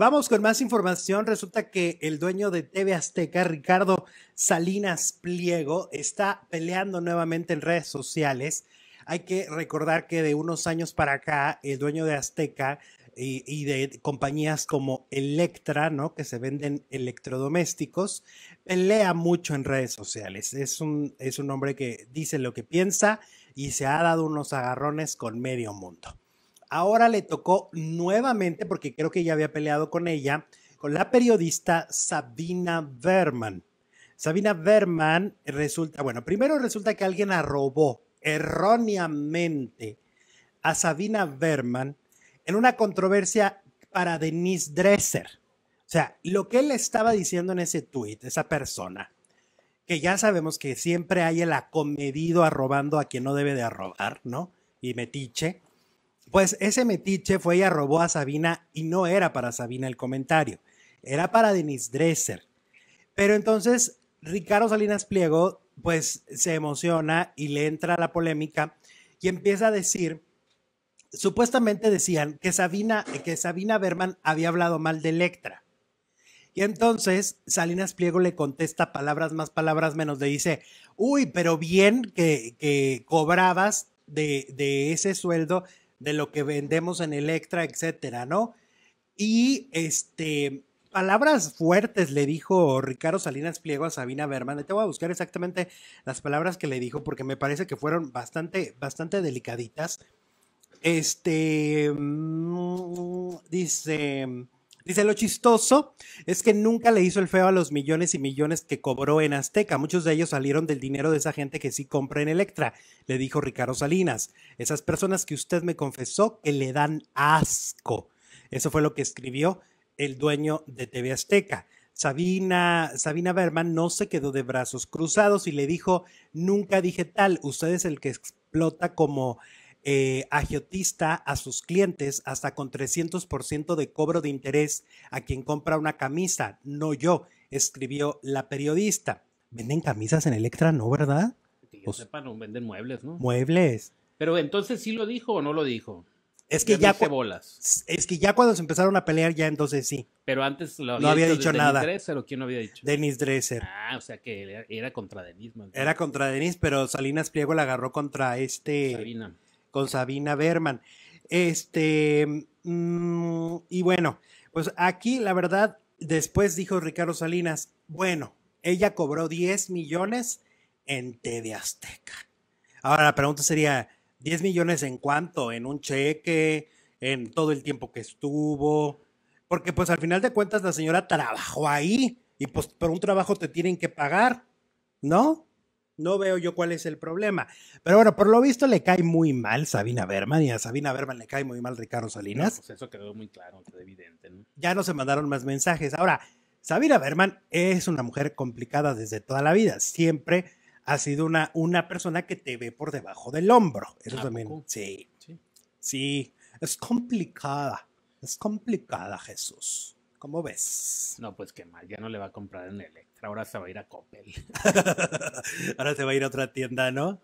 Vamos con más información. Resulta que el dueño de TV Azteca, Ricardo Salinas Pliego, está peleando nuevamente en redes sociales. Hay que recordar que de unos años para acá, el dueño de Azteca y, de compañías como Electra, ¿no? Que se venden electrodomésticos, pelea mucho en redes sociales. Es un, es un hombre que dice lo que piensa y se ha dado unos agarrones con medio mundo. Ahora le tocó nuevamente, porque creo que ya había peleado con ella, con la periodista Sabina Berman. Sabina Berman resulta, bueno, primero resulta que alguien arrobó erróneamente a Sabina Berman en una controversia para Denise Dresser. O sea, lo que él estaba diciendo en ese tuit, esa persona, que ya sabemos que siempre hay el acomedido arrobando a quien no debe de arrobar, ¿no? Y metiche. Pues ese metiche fue y arrobó a Sabina y no era para Sabina el comentario, era para Denise Dresser. Pero entonces Ricardo Salinas Pliego pues se emociona y le entra la polémica y empieza a decir, supuestamente decían que Sabina, que Sabina Berman había hablado mal de Electra. Y entonces Salinas Pliego le contesta palabras más, palabras menos, le dice, uy, pero bien que, que cobrabas de, de ese sueldo de lo que vendemos en Electra, etcétera, ¿no? Y este, palabras fuertes le dijo Ricardo Salinas Pliego a Sabina Berman. Te voy a buscar exactamente las palabras que le dijo porque me parece que fueron bastante, bastante delicaditas. Este, mm, dice Dice, lo chistoso es que nunca le hizo el feo a los millones y millones que cobró en Azteca. Muchos de ellos salieron del dinero de esa gente que sí compra en Electra, le dijo Ricardo Salinas. Esas personas que usted me confesó que le dan asco. Eso fue lo que escribió el dueño de TV Azteca. Sabina, Sabina Berman no se quedó de brazos cruzados y le dijo, nunca dije tal, usted es el que explota como eh, agiotista a sus clientes hasta con 300% de cobro de interés a quien compra una camisa, no yo, escribió la periodista. Venden camisas en Electra, ¿no, verdad? Que yo pues sepa, no venden muebles, ¿no? Muebles. Pero entonces sí lo dijo o no lo dijo. Es que, ya, bolas. es que ya cuando se empezaron a pelear, ya entonces sí. Pero antes había no había dicho, nada. ¿Denis Dresser o quién había dicho? Denis Dresser. Ah, o sea que era, contra Denis. Era contra Denis, pero Salinas Priego la agarró contra este. Sabina con Sabina Berman. Este, mm, y bueno, pues aquí la verdad, después dijo Ricardo Salinas, bueno, ella cobró 10 millones en de Azteca. Ahora la pregunta sería, ¿10 millones en cuánto? ¿En un cheque? ¿En todo el tiempo que estuvo? Porque pues al final de cuentas la señora trabajó ahí y pues por un trabajo te tienen que pagar, ¿no? No veo yo cuál es el problema. Pero bueno, por lo visto le cae muy mal Sabina Berman y a Sabina Berman le cae muy mal Ricardo Salinas. Pues, eso quedó muy claro, quedó evidente. Ya no se mandaron más mensajes. Ahora, Sabina Berman es una mujer complicada desde toda la vida. Siempre ha sido una, una persona que te ve por debajo del hombro. Eso también. Sí. sí. Sí. Es complicada. Es complicada, Jesús. ¿Cómo ves? No, pues qué mal, ya no le va a comprar en Electra, ahora se va a ir a Coppel. ahora se va a ir a otra tienda, ¿no?